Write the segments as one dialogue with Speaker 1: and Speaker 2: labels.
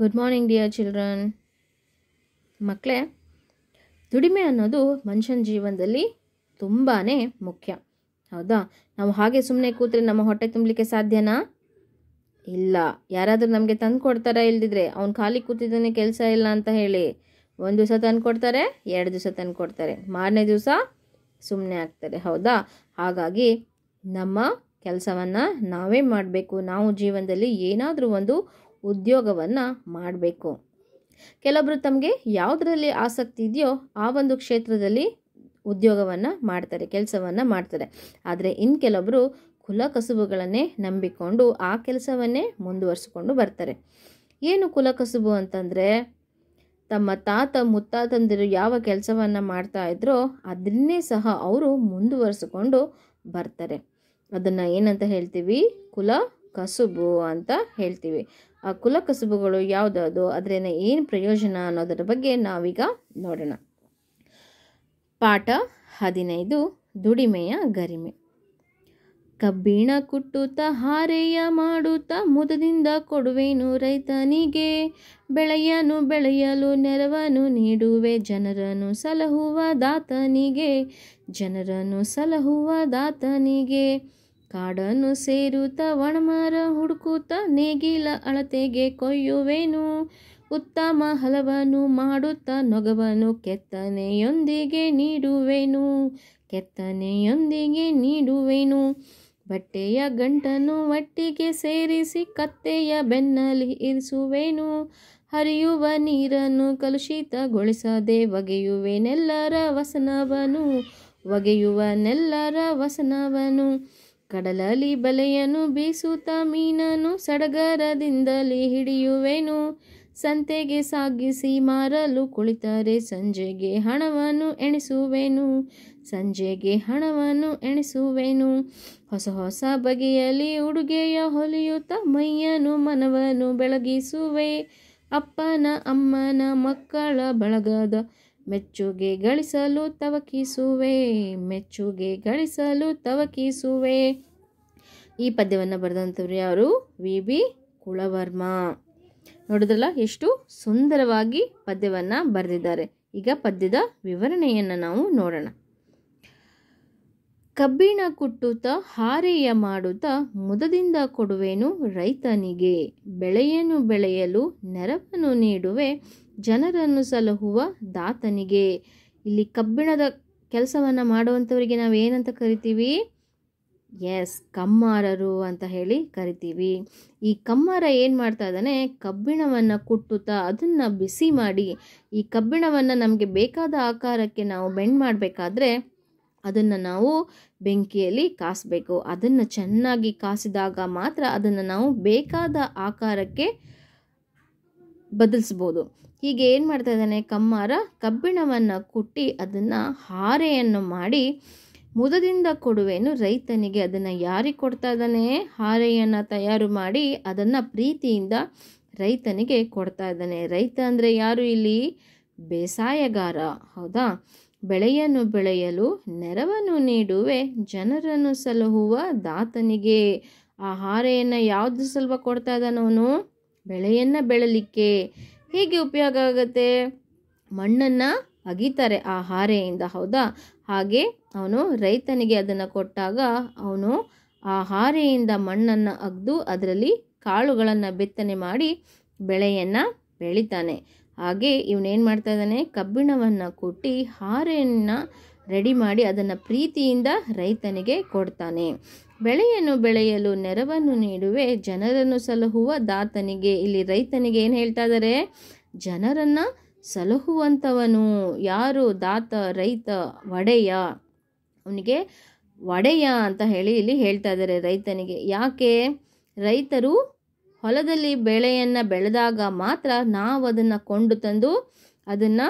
Speaker 1: good morning dear children ಮಕ್ಕಳೇ ದುಡಿಮೆ ಅನ್ನೋದು ಮನುಷ್ಯನ ಜೀವನದಲ್ಲಿ ತುಂಬಾ ಮುಖ್ಯ ಹೌದಾ ನಾವು ಹಾಗೆ ಸುಮ್ಮನೆ ಕೂತ್ರೆ ನಮ್ಮ ಹೊಟ್ಟೆ ತುಂಬಲಿಕ್ಕೆ ಸಾಧ್ಯನಾ ಇಲ್ಲ ಯಾರಾದರೂ ನಮಗೆ ತಂದು ಕೊಡ್ತಾರಾ ಇಲ್ದಿದ್ರೆ ಅವ್ನು ಖಾಲಿ ಕೂತಿದ್ದಾನೆ ಕೆಲಸ ಇಲ್ಲ ಅಂತ ಹೇಳಿ ಒಂದು ದಿವಸ ತಂದು ಕೊಡ್ತಾರೆ ಎರಡು ದಿವಸ ತಂದು ಕೊಡ್ತಾರೆ ಮಾರನೇ ದಿವಸ ಸುಮ್ಮನೆ ಆಗ್ತಾರೆ ಹೌದಾ ಹಾಗಾಗಿ ನಮ್ಮ ಕೆಲಸವನ್ನು ನಾವೇ ಮಾಡಬೇಕು ನಾವು ಜೀವನದಲ್ಲಿ ಏನಾದರೂ ಒಂದು ಉದ್ಯೋಗವನ್ನು ಮಾಡಬೇಕು ಕೆಲವೊಬ್ರು ತಮಗೆ ಯಾವುದರಲ್ಲಿ ಆಸಕ್ತಿ ಇದೆಯೋ ಆ ಒಂದು ಕ್ಷೇತ್ರದಲ್ಲಿ ಉದ್ಯೋಗವನ್ನು ಮಾಡ್ತಾರೆ ಕೆಲಸವನ್ನು ಮಾಡ್ತಾರೆ ಆದರೆ ಇನ್ನು ಕೆಲವೊಬ್ರು ಕುಲ ಕಸುಬುಗಳನ್ನೇ ನಂಬಿಕೊಂಡು ಆ ಕೆಲಸವನ್ನೇ ಮುಂದುವರಿಸಿಕೊಂಡು ಬರ್ತಾರೆ ಏನು ಕುಲ ಕಸುಬು ಅಂತಂದರೆ ತಮ್ಮ ತಾತ ಮುತ್ತಾತಂದಿರು ಯಾವ ಕೆಲಸವನ್ನು ಮಾಡ್ತಾ ಇದ್ರೋ ಅದನ್ನೇ ಸಹ ಅವರು ಮುಂದುವರಿಸಿಕೊಂಡು ಬರ್ತಾರೆ ಅದನ್ನು ಏನಂತ ಹೇಳ್ತೀವಿ ಕುಲ ಕಸುಬು ಅಂತ ಹೇಳ್ತೀವಿ ಆ ಕುಲ ಕಸುಬುಗಳು ಯಾವುದಾದ್ರು ಅದರಿಂದ ಏನು ಪ್ರಯೋಜನ ಅನ್ನೋದರ ಬಗ್ಗೆ ನಾವೀಗ ನೋಡೋಣ ಪಾಠ ಹದಿನೈದು ದುಡಿಮೆಯ ಗರಿಮೆ ಕಬ್ಬಿಣ ಕುಟ್ಟುತ್ತ ಹಾರೆಯ ಮಾಡುತ್ತಾ ಮುದದಿಂದ ಕೊಡುವೆನು ರೈತನಿಗೆ ಬೆಳೆಯನು ಬೆಳೆಯಲು ನೆರವನ್ನು ನೀಡುವೆ ಜನರನ್ನು ಸಲಹುವ ದಾತನಿಗೆ ಜನರನ್ನು ಸಲಹುವ ದಾತನಿಗೆ ಕಾಡನ್ನು ಸೇರುತ್ತ ಒಣಮರ ಹುಡುಕುತ್ತ ನೇಗಿಲ ಅಳತೆಗೆ ಕೊಯ್ಯುವೆನು ಉತ್ತಮ ಹಲವನ್ನು ಮಾಡುತ್ತ ನೊಗವನ್ನು ಕೆತ್ತನೆಯೊಂದಿಗೆ ನೀಡುವೆನು ಕೆತ್ತನೆಯೊಂದಿಗೆ ನೀಡುವೆನು ಬಟ್ಟೆಯ ಗಂಟನ್ನು ಒಟ್ಟಿಗೆ ಸೇರಿಸಿ ಕತ್ತೆಯ ಬೆನ್ನಲ್ಲಿ ಇರಿಸುವೆನು ಹರಿಯುವ ನೀರನ್ನು ಕಲುಷಿತಗೊಳಿಸದೆ ಒಗೆಯುವೆನೆಲ್ಲರ ವಸನವನು ಒಗೆಯುವನೆಲ್ಲರ ವಸನವನು ಕಡಲಲಿ ಬಲೆಯನ್ನು ಬೀಸುತ್ತ ಮೀನನು ಸಡಗರದಿಂದಲೇ ಹಿಡಿಯುವೆನು ಸಂತೆಗೆ ಸಾಗಿಸಿ ಮಾರಲು ಕುಳಿತರೆ ಸಂಜೆಗೆ ಹಣವನ್ನು ಎಣಿಸುವೆನು ಸಂಜೆಗೆ ಹಣವನ್ನು ಎಣಿಸುವೆನು ಹೊಸ ಹೊಸ ಬಗೆಯಲ್ಲಿ ಉಡುಗೆಯ ಹೊಲಿಯುತ್ತ ಮೈಯನು ಮನವನ್ನು ಬೆಳಗಿಸುವೆ ಅಪ್ಪನ ಅಮ್ಮನ ಮಕ್ಕಳ ಬಳಗದ ಮೆಚ್ಚುಗೆ ಗಳಿಸಲು ತವಕಿಸುವೆ ಮೆಚ್ಚುಗೆ ಗಳಿಸಲು ತವಕಿಸುವೆ ಈ ಪದ್ಯವನ್ನು ಬರೆದಂಥವ್ರು ಯಾರು ವಿ ಬಿ ಕುಳವರ್ಮ ನೋಡಿದ್ರಲ್ಲ ಎಷ್ಟು ಸುಂದರವಾಗಿ ಪದ್ಯವನ್ನು ಬರೆದಿದ್ದಾರೆ ಈಗ ಪದ್ಯದ ವಿವರಣೆಯನ್ನು ನಾವು ನೋಡೋಣ ಕಬ್ಬಿಣ ಕುಟ್ಟುತ್ತ ಹಾರೆಯ ಮಾಡುತ್ತ ಮುದದಿಂದ ಕೊಡುವೆನು ರೈತನಿಗೆ ಬೆಳೆಯನ್ನು ಬೆಳೆಯಲು ನೆರವನ್ನು ನೀಡುವೆ ಜನರನ್ನು ಸಲಹುವ ದಾತನಿಗೆ ಇಲ್ಲಿ ಕಬ್ಬಿಣದ ಕೆಲಸವನ್ನು ಮಾಡುವಂಥವರಿಗೆ ನಾವು ಏನಂತ ಕರಿತೀವಿ ಎಸ್ ಕಮ್ಮಾರರು ಅಂತ ಹೇಳಿ ಕರಿತೀವಿ ಈ ಕಮ್ಮಾರ ಏನು ಮಾಡ್ತಾ ಇದ್ದಾನೆ ಕಬ್ಬಿಣವನ್ನು ಕುಟ್ಟುತ್ತಾ ಅದನ್ನು ಬಿಸಿ ಮಾಡಿ ಈ ಕಬ್ಬಿಣವನ್ನು ನಮಗೆ ಬೇಕಾದ ಆಕಾರಕ್ಕೆ ನಾವು ಬೆಂಡ್ ಮಾಡಬೇಕಾದ್ರೆ ಅದನ್ನು ನಾವು ಬೆಂಕಿಯಲ್ಲಿ ಕಾಸಬೇಕು ಅದನ್ನು ಚೆನ್ನಾಗಿ ಕಾಸಿದಾಗ ಮಾತ್ರ ಅದನ್ನು ನಾವು ಬೇಕಾದ ಆಕಾರಕ್ಕೆ ಬದಲಿಸ್ಬೋದು ಹೀಗೆ ಏನು ಮಾಡ್ತಾ ಇದ್ದಾನೆ ಕಮ್ಮಾರ ಕಬ್ಬಿಣವನ್ನು ಕುಟ್ಟಿ ಅದನ್ನು ಹಾರೆಯನ್ನು ಮಾಡಿ ಮುದದಿಂದ ಕೊಡುವೆನು ರೈತನಿಗೆ ಅದನ್ನು ಯಾರಿಗೆ ಕೊಡ್ತಾ ಇದ್ದಾನೆ ಹಾರೆಯನ್ನು ತಯಾರು ಮಾಡಿ ಅದನ್ನು ಪ್ರೀತಿಯಿಂದ ರೈತನಿಗೆ ಕೊಡ್ತಾ ಇದ್ದಾನೆ ರೈತ ಅಂದರೆ ಯಾರು ಇಲ್ಲಿ ಬೇಸಾಯಗಾರ ಹೌದಾ ಬೆಳೆಯನ್ನು ಬೆಳೆಯಲು ನೆರವನ್ನು ನೀಡುವೆ ಜನರನ್ನು ಸಲಹುವ ದಾತನಿಗೆ ಆ ಹಾರೆಯನ್ನು ಯಾವುದು ಸ್ವಲ್ಪ ಕೊಡ್ತಾ ಇದ್ದಾನವನು ಬೆಳೆಯನ್ನು ಬೆಳಲಿಕ್ಕೆ ಹೇಗೆ ಉಪಯೋಗ ಆಗುತ್ತೆ ಮಣ್ಣನ್ನು ಅಗೀತಾರೆ ಆ ಹಾರೆಯಿಂದ ಹೌದಾ ಹಾಗೆ ಅವನು ರೈತನಿಗೆ ಅದನ್ನು ಕೊಟ್ಟಾಗ ಅವನು ಆ ಹಾರೆಯಿಂದ ಮಣ್ಣನ್ನು ಅಗ್ದು ಅದರಲ್ಲಿ ಕಾಳುಗಳನ್ನು ಬಿತ್ತನೆ ಮಾಡಿ ಬೆಳೆಯನ್ನು ಬೆಳಿತಾನೆ ಹಾಗೆ ಇವನೇನು ಮಾಡ್ತಾ ಇದ್ದಾನೆ ಕಬ್ಬಿಣವನ್ನು ಕುಟ್ಟಿ ಹಾರೆಯನ್ನು ರೆಡಿ ಮಾಡಿ ಅದನ್ನು ಪ್ರೀತಿಯಿಂದ ರೈತನಿಗೆ ಕೊಡ್ತಾನೆ ಬೆಳೆಯನ್ನು ಬೆಳೆಯಲು ನೆರವನ್ನು ನೀಡುವೆ ಜನರನ್ನು ಸಲಹುವ ದಾತನಿಗೆ ಇಲ್ಲಿ ರೈತನಿಗೆ ಏನು ಹೇಳ್ತಾ ಇದ್ದಾರೆ ಜನರನ್ನು ಸಲಹುವಂಥವನು ಯಾರು ದಾತ ರೈತ ಒಡೆಯ ಅವನಿಗೆ ಒಡೆಯ ಅಂತ ಹೇಳಿ ಇಲ್ಲಿ ಹೇಳ್ತಾ ಇದ್ದಾರೆ ರೈತನಿಗೆ ಯಾಕೆ ರೈತರು ಹೊಲದಲ್ಲಿ ಬೆಳೆಯನ್ನು ಬೆಳೆದಾಗ ಮಾತ್ರ ನಾವು ಅದನ್ನು ಕೊಂಡು ತಂದು ಅದನ್ನು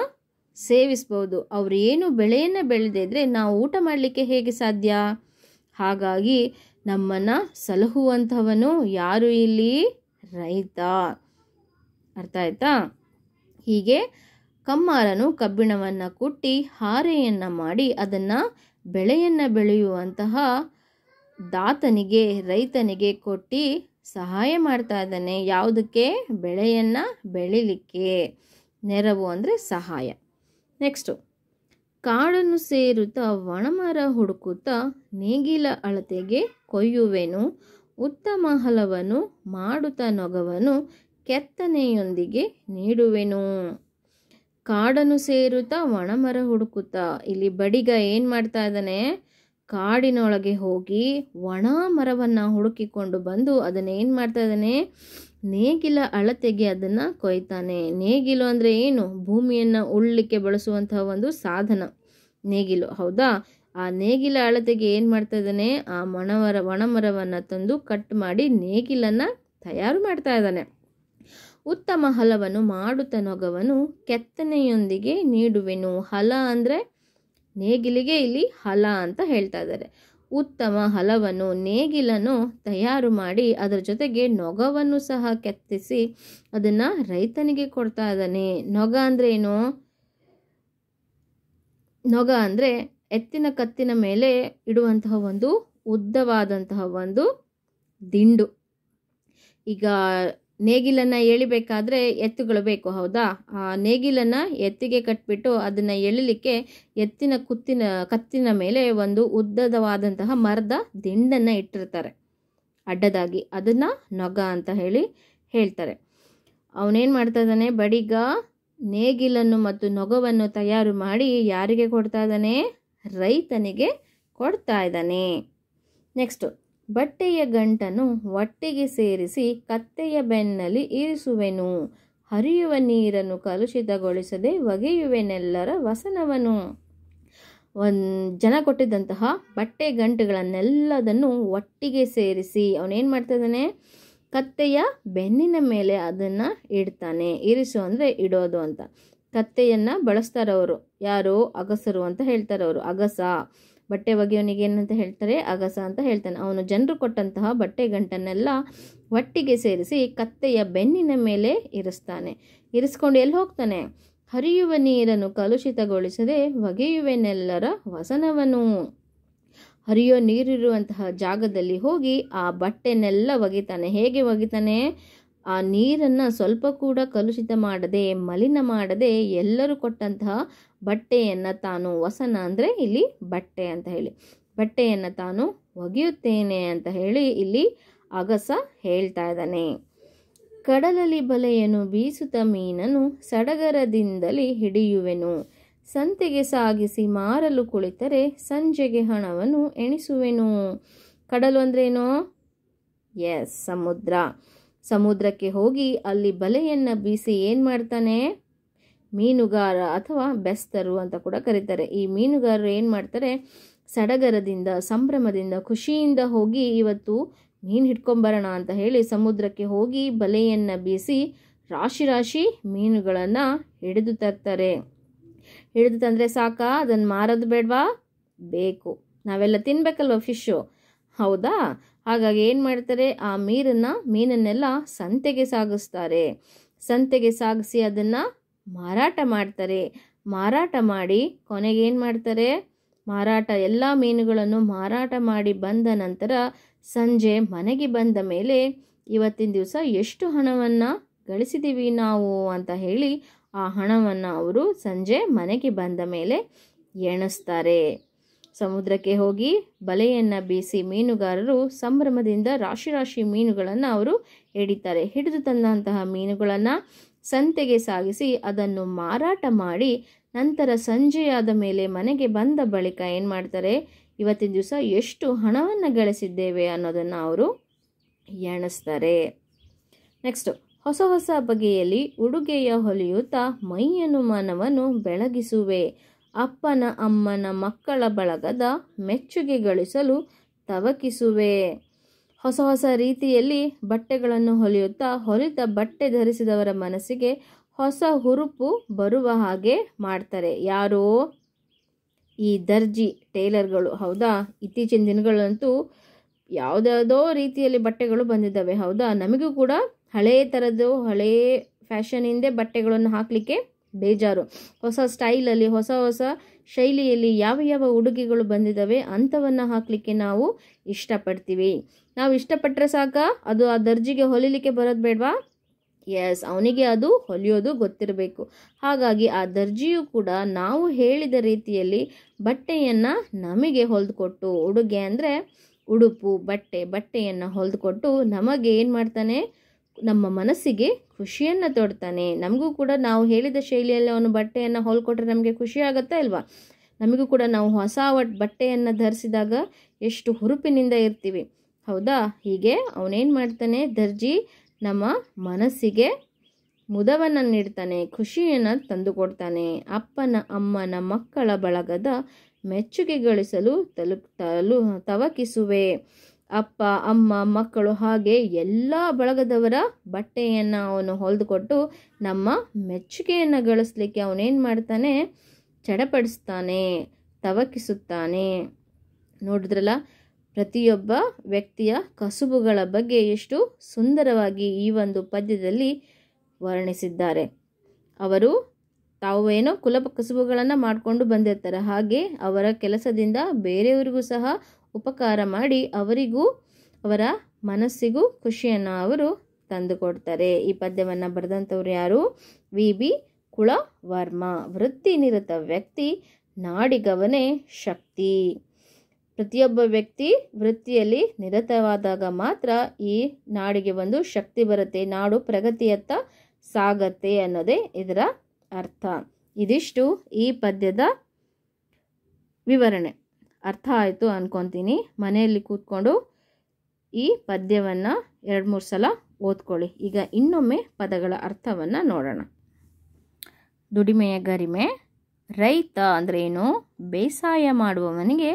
Speaker 1: ಸೇವಿಸ್ಬೋದು ಅವರು ಏನು ಬೆಳೆಯನ್ನು ಬೆಳೆದಿದ್ರೆ ನಾವು ಊಟ ಮಾಡಲಿಕ್ಕೆ ಹೇಗೆ ಸಾಧ್ಯ ಹಾಗಾಗಿ ನಮ್ಮನ್ನು ಸಲಹುವಂಥವನು ಯಾರು ಇಲ್ಲಿ ರೈತ ಅರ್ಥ ಆಯ್ತಾ ಹೀಗೆ ಕಮ್ಮಾರನು ಕಬ್ಬಿಣವನ್ನು ಕುಟ್ಟಿ ಹಾರೆಯನ್ನು ಮಾಡಿ ಅದನ್ನು ಬೆಳೆಯನ್ನು ಬೆಳೆಯುವಂತಹ ದಾತನಿಗೆ ರೈತನಿಗೆ ಕೊಟ್ಟು ಸಹಾಯ ಮಾಡ್ತಾ ಇದ್ದಾನೆ ಯಾವುದಕ್ಕೆ ಬೆಳೆಯನ್ನು ಬೆಳಿಲಿಕ್ಕೆ ನೆರವು ಅಂದರೆ ಸಹಾಯ ನೆಕ್ಸ್ಟು ಕಾಡನ್ನು ಸೇರುತ್ತಾ ಒಣಮರ ಹುಡುಕುತ್ತಾ ನೇಗಿಲ ಅಳತೆಗೆ ಕೊಯ್ಯುವೆನು ಉತ್ತಮ ಹಲವನ್ನು ಮಾಡುತ್ತ ನೊಗವನ್ನು ಕೆತ್ತನೆಯೊಂದಿಗೆ ನೀಡುವೆನು ಕಾಡನ್ನು ಸೇರುತ್ತಾ ಒಣಮರ ಹುಡುಕುತ್ತಾ ಇಲ್ಲಿ ಬಡಿಗ ಏನು ಮಾಡ್ತಾ ಇದ್ದಾನೆ ಕಾಡಿನೊಳಗೆ ಹೋಗಿ ಒಣ ಮರವನ್ನು ಹುಡುಕಿಕೊಂಡು ಬಂದು ಏನು ಮಾಡ್ತಾ ಇದ್ದಾನೆ ನೇಗಿಲ ಅಳತೆಗೆ ಅದನ್ನು ಕೊಯ್ತಾನೆ ನೇಗಿಲು ಅಂದರೆ ಏನು ಭೂಮಿಯನ್ನು ಉಳ್ಳಿಕ್ಕೆ ಬಳಸುವಂತಹ ಒಂದು ಸಾಧನ ನೇಗಿಲು ಹೌದಾ ಆ ನೇಗಿಲ ಅಳತೆಗೆ ಏನು ಮಾಡ್ತಾ ಇದ್ದಾನೆ ಆ ಮಣವರ ಒಣಮರವನ್ನು ತಂದು ಕಟ್ ಮಾಡಿ ನೇಗಿಲನ್ನು ತಯಾರು ಮಾಡ್ತಾ ಇದ್ದಾನೆ ಉತ್ತಮ ಹಲವನ್ನು ಮಾಡುತ್ತ ನೊಗವನ್ನು ಕೆತ್ತನೆಯೊಂದಿಗೆ ನೀಡುವೆನು ಹಲ ಅಂದರೆ ನೇಗಿಲಿಗೆ ಇಲ್ಲಿ ಹಲ ಅಂತ ಹೇಳ್ತಾ ಇದ್ದಾರೆ ಉತ್ತಮ ಹಲವನ್ನು ನೇಗಿಲನ್ನು ತಯಾರು ಮಾಡಿ ಅದರ ಜೊತೆಗೆ ನೊಗವನ್ನು ಸಹ ಕೆತ್ತಿಸಿ ಅದನ್ನು ರೈತನಿಗೆ ಕೊಡ್ತಾ ಇದ್ದಾನೆ ನೊಗ ಅಂದ್ರೆ ಏನು ನೊಗ ಅಂದರೆ ಎತ್ತಿನ ಕತ್ತಿನ ಮೇಲೆ ಇಡುವಂತಹ ಒಂದು ಉದ್ದವಾದಂತಹ ಒಂದು ದಿಂಡು ಈಗ ನೇಗಿಲನ್ನು ಎಳಿಬೇಕಾದ್ರೆ ಎತ್ತುಗಳು ಬೇಕು ಹೌದಾ ಆ ನೇಗಿಲನ್ನು ಎತ್ತಿಗೆ ಕಟ್ಬಿಟ್ಟು ಅದನ್ನು ಎಳಿಲಿಕ್ಕೆ ಎತ್ತಿನ ಕುತ್ತಿನ ಕತ್ತಿನ ಮೇಲೆ ಒಂದು ಉದ್ದದವಾದಂತಹ ಮರದ ದಿಂಡನ್ನು ಇಟ್ಟಿರ್ತಾರೆ ಅಡ್ಡದಾಗಿ ಅದನ್ನು ನೊಗ ಅಂತ ಹೇಳಿ ಹೇಳ್ತಾರೆ ಅವನೇನು ಮಾಡ್ತಾ ಇದ್ದಾನೆ ಬಡಿಗ ನೇಗಿಲನ್ನು ಮತ್ತು ನೊಗವನ್ನು ತಯಾರು ಮಾಡಿ ಯಾರಿಗೆ ಕೊಡ್ತಾ ಇದ್ದಾನೆ ರೈತನಿಗೆ ಕೊಡ್ತಾ ಇದ್ದಾನೆ ನೆಕ್ಸ್ಟು ಬಟ್ಟೆಯ ಗಂಟನ್ನು ಒಟ್ಟಿಗೆ ಸೇರಿಸಿ ಕತ್ತೆಯ ಬೆನ್ನಲ್ಲಿ ಇರಿಸುವೆನು ಹರಿಯುವ ನೀರನ್ನು ಕಲುಷಿತಗೊಳಿಸದೆ ಒಗೆಯುವೆನೆಲ್ಲರ ವಸನವನು ಒಂದು ಜನ ಕೊಟ್ಟಿದ್ದಂತಹ ಬಟ್ಟೆ ಗಂಟುಗಳನ್ನೆಲ್ಲದನ್ನು ಒಟ್ಟಿಗೆ ಸೇರಿಸಿ ಅವನೇನು ಮಾಡ್ತಾಯಿದ್ದಾನೆ ಕತ್ತೆಯ ಬೆನ್ನಿನ ಮೇಲೆ ಅದನ್ನು ಇಡ್ತಾನೆ ಇರಿಸು ಅಂದರೆ ಇಡೋದು ಅಂತ ಕತ್ತೆಯನ್ನು ಬಳಸ್ತಾರವರು ಯಾರು ಅಗಸರು ಅಂತ ಹೇಳ್ತಾರವರು ಅಗಸ ಬಟ್ಟೆ ಒಗೆಯವನಿಗೆ ಏನಂತ ಹೇಳ್ತಾರೆ ಅಗಸ ಅಂತ ಹೇಳ್ತಾನೆ ಅವನು ಜನರು ಕೊಟ್ಟಂತಹ ಬಟ್ಟೆ ಗಂಟನ್ನೆಲ್ಲ ಒಟ್ಟಿಗೆ ಸೇರಿಸಿ ಕತ್ತೆಯ ಬೆನ್ನಿನ ಮೇಲೆ ಇರಿಸ್ತಾನೆ ಇರಿಸ್ಕೊಂಡು ಎಲ್ಲಿ ಹೋಗ್ತಾನೆ ಹರಿಯುವ ನೀರನ್ನು ಕಲುಷಿತಗೊಳಿಸದೆ ಒಗೆಯುವೆನೆಲ್ಲರ ವಸನವನು ಹರಿಯೋ ನೀರಿರುವಂತಹ ಜಾಗದಲ್ಲಿ ಹೋಗಿ ಆ ಬಟ್ಟೆನೆಲ್ಲ ಒಗಿತಾನೆ ಹೇಗೆ ಒಗಿತಾನೆ ಆ ನೀರನ್ನು ಸ್ವಲ್ಪ ಕೂಡ ಕಲುಷಿತ ಮಾಡದೆ ಮಲಿನ ಮಾಡದೆ ಎಲ್ಲರೂ ಕೊಟ್ಟಂತಹ ಬಟ್ಟೆಯನ್ನು ತಾನು ವಸನ ಅಂದರೆ ಇಲ್ಲಿ ಬಟ್ಟೆ ಅಂತ ಹೇಳಿ ಬಟ್ಟೆಯನ್ನು ತಾನು ಒಗೆಯುತ್ತೇನೆ ಅಂತ ಹೇಳಿ ಇಲ್ಲಿ ಅಗಸ ಹೇಳ್ತಾ ಇದ್ದಾನೆ ಕಡಲಲ್ಲಿ ಬಲೆಯನ್ನು ಬೀಸುತ್ತ ಮೀನನ್ನು ಸಡಗರದಿಂದಲೇ ಹಿಡಿಯುವೆನು ಸಂತೆಗೆ ಸಾಗಿಸಿ ಮಾರಲು ಕುಳಿತರೆ ಸಂಜೆಗೆ ಹಣವನ್ನು ಎಣಿಸುವೆನು ಕಡಲು ಅಂದ್ರೇನು ಎಸ್ ಸಮುದ್ರ ಸಮುದ್ರಕ್ಕೆ ಹೋಗಿ ಅಲ್ಲಿ ಬಲೆಯನ್ನು ಬೀಸಿ ಏನು ಮಾಡ್ತಾನೆ ಮೀನುಗಾರ ಅಥವಾ ಬೆಸ್ತರು ಅಂತ ಕೂಡ ಕರೀತಾರೆ ಈ ಮೀನುಗಾರರು ಏನು ಮಾಡ್ತಾರೆ ಸಡಗರದಿಂದ ಸಂಭ್ರಮದಿಂದ ಖುಷಿಯಿಂದ ಹೋಗಿ ಇವತ್ತು ಮೀನು ಹಿಡ್ಕೊಂಬರೋಣ ಅಂತ ಹೇಳಿ ಸಮುದ್ರಕ್ಕೆ ಹೋಗಿ ಬಲೆಯನ್ನು ಬೀಸಿ ರಾಶಿ ರಾಶಿ ಮೀನುಗಳನ್ನು ಹಿಡಿದು ತರ್ತಾರೆ ಹಿಡಿದು ತಂದರೆ ಸಾಕ ಅದನ್ನು ಮಾರೋದು ಬೇಡವಾ ಬೇಕು ನಾವೆಲ್ಲ ತಿನ್ಬೇಕಲ್ವ ಫಿಶ್ಶು ಹೌದಾ ಹಾಗಾಗಿ ಏನು ಮಾಡ್ತಾರೆ ಆ ಮೀರನ್ನು ಮೀನನ್ನೆಲ್ಲ ಸಂತೆಗೆ ಸಾಗಿಸ್ತಾರೆ ಸಂತೆಗೆ ಸಾಗಿಸಿ ಅದನ್ನು ಮಾರಾಟ ಮಾಡ್ತಾರೆ ಮಾರಾಟ ಮಾಡಿ ಕೊನೆಗೆ ಏನು ಮಾಡ್ತಾರೆ ಮಾರಾಟ ಎಲ್ಲ ಮೀನುಗಳನ್ನು ಮಾರಾಟ ಮಾಡಿ ಬಂದ ನಂತರ ಸಂಜೆ ಮನೆಗೆ ಬಂದ ಮೇಲೆ ಇವತ್ತಿನ ದಿವಸ ಎಷ್ಟು ಹಣವನ್ನು ಗಳಿಸಿದ್ದೀವಿ ನಾವು ಅಂತ ಹೇಳಿ ಆ ಹಣವನ್ನು ಅವರು ಸಂಜೆ ಮನೆಗೆ ಬಂದ ಮೇಲೆ ಎಣಿಸ್ತಾರೆ ಸಮುದ್ರಕ್ಕೆ ಹೋಗಿ ಬಲೆಯನ್ನು ಬೀಸಿ ಮೀನುಗಾರರು ಸಂಭ್ರಮದಿಂದ ರಾಶಿ ರಾಶಿ ಮೀನುಗಳನ್ನು ಅವರು ಹಿಡಿತಾರೆ ಹಿಡಿದು ತಂದಂತಹ ಮೀನುಗಳನ್ನು ಸಂತೆಗೆ ಸಾಗಿಸಿ ಅದನ್ನು ಮಾರಾಟ ಮಾಡಿ ನಂತರ ಸಂಜೆಯಾದ ಮೇಲೆ ಮನೆಗೆ ಬಂದ ಬಳಿಕ ಏನು ಮಾಡ್ತಾರೆ ಇವತ್ತಿನ ದಿವಸ ಎಷ್ಟು ಹಣವನ್ನು ಗಳಿಸಿದ್ದೇವೆ ಅನ್ನೋದನ್ನು ಅವರು ಎಣಿಸ್ತಾರೆ ನೆಕ್ಸ್ಟ್ ಹೊಸ ಹೊಸ ಬಗೆಯಲ್ಲಿ ಉಡುಗೆಯ ಹೊಲಿಯುತ್ತಾ ಅನುಮಾನವನ್ನು ಬೆಳಗಿಸುವೆ ಅಪ್ಪನ ಅಮ್ಮನ ಮಕ್ಕಳ ಬಳಗದ ಮೆಚ್ಚುಗೆ ಗಳಿಸಲು ತವಕಿಸುವೆ ಹೊಸ ಹೊಸ ರೀತಿಯಲ್ಲಿ ಬಟ್ಟೆಗಳನ್ನು ಹೊಲಿಯುತ್ತಾ ಹೊಲಿತ ಬಟ್ಟೆ ಧರಿಸಿದವರ ಮನಸ್ಸಿಗೆ ಹೊಸ ಹುರುಪು ಬರುವ ಹಾಗೆ ಮಾಡ್ತಾರೆ ಯಾರೋ ಈ ದರ್ಜಿ ಟೇಲರ್ಗಳು ಹೌದಾ ಇತ್ತೀಚಿನ ದಿನಗಳಂತೂ ಯಾವುದ್ಯಾವುದೋ ರೀತಿಯಲ್ಲಿ ಬಟ್ಟೆಗಳು ಬಂದಿದ್ದಾವೆ ಹೌದಾ ನಮಗೂ ಕೂಡ ಹಳೆಯ ಥರದ್ದು ಹಳೇ ಫ್ಯಾಷನಿಂದೇ ಬಟ್ಟೆಗಳನ್ನು ಹಾಕಲಿಕ್ಕೆ ಬೇಜಾರು ಹೊಸ ಸ್ಟೈಲಲ್ಲಿ ಹೊಸ ಹೊಸ ಶೈಲಿಯಲ್ಲಿ ಯಾವ ಯಾವ ಉಡುಗೆಗಳು ಬಂದಿದ್ದಾವೆ ಅಂಥವನ್ನು ಹಾಕಲಿಕ್ಕೆ ನಾವು ಇಷ್ಟಪಡ್ತೀವಿ ನಾವು ಇಷ್ಟಪಟ್ಟರೆ ಸಾಕ ಅದು ಆ ದರ್ಜಿಗೆ ಹೊಲಿಲಿಕ್ಕೆ ಬರೋದು ಬೇಡವಾ ಎಸ್ ಅವನಿಗೆ ಅದು ಹೊಲಿಯೋದು ಗೊತ್ತಿರಬೇಕು ಹಾಗಾಗಿ ಆ ದರ್ಜಿಯು ಕೂಡ ನಾವು ಹೇಳಿದ ರೀತಿಯಲ್ಲಿ ಬಟ್ಟೆಯನ್ನು ನಮಗೆ ಹೊಲಿದುಕೊಟ್ಟು ಉಡುಗೆ ಅಂದರೆ ಉಡುಪು ಬಟ್ಟೆ ಬಟ್ಟೆಯನ್ನು ಹೊಲಿದುಕೊಟ್ಟು ನಮಗೆ ಏನು ಮಾಡ್ತಾನೆ ನಮ್ಮ ಮನಸ್ಸಿಗೆ ಖುಷಿಯನ್ನು ತೊಡ್ತಾನೆ ನಮಗೂ ಕೂಡ ನಾವು ಹೇಳಿದ ಶೈಲಿಯಲ್ಲಿ ಅವನು ಬಟ್ಟೆಯನ್ನು ಹೊಲ್ಕೊಟ್ರೆ ನಮಗೆ ಖುಷಿ ಆಗುತ್ತಾ ಇಲ್ವಾ ನಮಗೂ ಕೂಡ ನಾವು ಹೊಸ ಬಟ್ಟೆಯನ್ನು ಧರಿಸಿದಾಗ ಎಷ್ಟು ಹುರುಪಿನಿಂದ ಇರ್ತೀವಿ ಹೌದಾ ಹೀಗೆ ಅವನೇನು ಮಾಡ್ತಾನೆ ದರ್ಜಿ ನಮ್ಮ ಮನಸ್ಸಿಗೆ ಮುದವನ್ನು ನೀಡ್ತಾನೆ ಖುಷಿಯನ್ನು ತಂದುಕೊಡ್ತಾನೆ ಅಪ್ಪನ ಅಮ್ಮನ ಮಕ್ಕಳ ಬಳಗದ ಮೆಚ್ಚುಗೆ ಗಳಿಸಲು ತಲು ತಲು ತವಕಿಸುವೆ ಅಪ್ಪ ಅಮ್ಮ ಮಕ್ಕಳು ಹಾಗೆ ಎಲ್ಲ ಬಳಗದವರ ಬಟ್ಟೆಯನ್ನು ಅವನು ಹೊಲಿದುಕೊಟ್ಟು ನಮ್ಮ ಮೆಚ್ಚುಗೆಯನ್ನು ಗಳಿಸ್ಲಿಕ್ಕೆ ಅವನೇನು ಮಾಡ್ತಾನೆ ಚಡಪಡಿಸ್ತಾನೆ ತವಕಿಸುತ್ತಾನೆ ನೋಡಿದ್ರಲ್ಲ ಪ್ರತಿಯೊಬ್ಬ ವ್ಯಕ್ತಿಯ ಕಸುಬುಗಳ ಬಗ್ಗೆ ಎಷ್ಟು ಸುಂದರವಾಗಿ ಈ ಒಂದು ಪದ್ಯದಲ್ಲಿ ವರ್ಣಿಸಿದ್ದಾರೆ ಅವರು ತಾವು ಏನೋ ಕುಲ ಕಸುಬುಗಳನ್ನು ಮಾಡಿಕೊಂಡು ಬಂದಿರ್ತಾರೆ ಹಾಗೆ ಅವರ ಕೆಲಸದಿಂದ ಬೇರೆಯವರಿಗೂ ಸಹ ಉಪಕಾರ ಮಾಡಿ ಅವರಿಗೂ ಅವರ ಮನಸ್ಸಿಗೂ ಖುಷಿಯನ್ನು ಅವರು ತಂದುಕೊಡ್ತಾರೆ ಈ ಪದ್ಯವನ್ನು ಬರೆದಂಥವ್ರು ಯಾರು ವಿ ಬಿ ಕುಳವರ್ಮ ವೃತ್ತಿ ನಿರತ ವ್ಯಕ್ತಿ ನಾಡಿಗವನೇ ಶಕ್ತಿ ಪ್ರತಿಯೊಬ್ಬ ವ್ಯಕ್ತಿ ವೃತ್ತಿಯಲ್ಲಿ ನಿರತವಾದಾಗ ಮಾತ್ರ ಈ ನಾಡಿಗೆ ಒಂದು ಶಕ್ತಿ ಬರುತ್ತೆ ನಾಡು ಪ್ರಗತಿಯತ್ತ ಸಾಗತ್ತೆ ಅನ್ನೋದೇ ಇದರ ಅರ್ಥ ಇದಿಷ್ಟು ಈ ಪದ್ಯದ ವಿವರಣೆ ಅರ್ಥ ಆಯಿತು ಅಂದ್ಕೊತೀನಿ ಮನೆಯಲ್ಲಿ ಕೂತ್ಕೊಂಡು ಈ ಪದ್ಯವನ್ನು ಎರಡು ಮೂರು ಸಲ ಓದ್ಕೊಳ್ಳಿ ಈಗ ಇನ್ನೊಮ್ಮೆ ಪದಗಳ ಅರ್ಥವನ್ನು ನೋಡೋಣ ದುಡಿಮೆಯ ಗರಿಮೆ ರೈತ ಅಂದರೆ ಏನು ಬೇಸಾಯ ಮಾಡುವವನಿಗೆ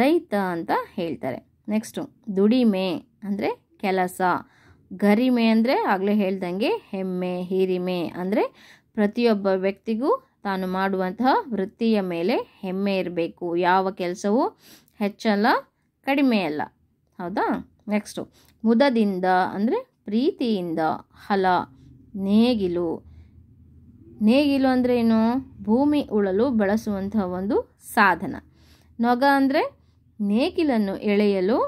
Speaker 1: ರೈತ ಅಂತ ಹೇಳ್ತಾರೆ ನೆಕ್ಸ್ಟು ದುಡಿಮೆ ಅಂದರೆ ಕೆಲಸ ಗರಿಮೆ ಅಂದರೆ ಆಗಲೇ ಹೇಳ್ದಂಗೆ ಹೆಮ್ಮೆ ಹಿರಿಮೆ ಅಂದರೆ ಪ್ರತಿಯೊಬ್ಬ ವ್ಯಕ್ತಿಗೂ ತಾನು ಮಾಡುವಂತಹ ವೃತ್ತಿಯ ಮೇಲೆ ಹೆಮ್ಮೆ ಇರಬೇಕು ಯಾವ ಕೆಲಸವೂ ಹೆಚ್ಚಲ್ಲ ಕಡಿಮೆ ಅಲ್ಲ ಹೌದಾ ನೆಕ್ಸ್ಟು ಮುದದಿಂದ ಅಂದರೆ ಪ್ರೀತಿಯಿಂದ ಹಲ ನೇಗಿಲು ನೇಗಿಲು ಅಂದರೆ ಏನು ಭೂಮಿ ಉಳಲು ಬಳಸುವಂತಹ ಒಂದು ಸಾಧನ ನೊಗ ಅಂದರೆ ನೇಗಿಲನ್ನು ಎಳೆಯಲು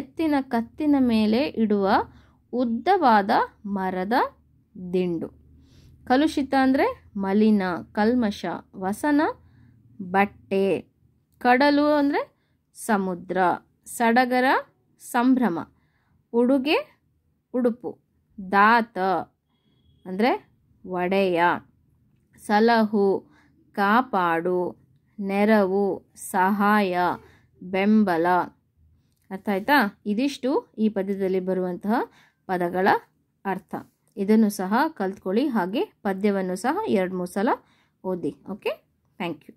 Speaker 1: ಎತ್ತಿನ ಕತ್ತಿನ ಮೇಲೆ ಇಡುವ ಉದ್ದವಾದ ಮರದ ದಿಂಡು ಕಲುಷಿತ ಅಂದರೆ ಮಲಿನ ಕಲ್ಮಶ ವಸನ ಬಟ್ಟೆ ಕಡಲು ಅಂದರೆ ಸಮುದ್ರ ಸಡಗರ ಸಂಭ್ರಮ ಉಡುಗೆ ಉಡುಪು ದಾತ ಅಂದರೆ ಒಡೆಯ ಸಲಹು ಕಾಪಾಡು ನೆರವು ಸಹಾಯ ಬೆಂಬಲ ಅರ್ಥ ಆಯ್ತಾ ಇದಿಷ್ಟು ಈ ಪದ್ಯದಲ್ಲಿ ಬರುವಂತಹ ಪದಗಳ ಅರ್ಥ ಇದನ್ನು ಸಹ ಕಲ್ತ್ಕೊಳ್ಳಿ ಹಾಗೆ ಪದ್ಯವನ್ನು ಸಹ ಎರಡು ಮೂರು ಸಲ ಓದಿ ಓಕೆ ಥ್ಯಾಂಕ್ ಯು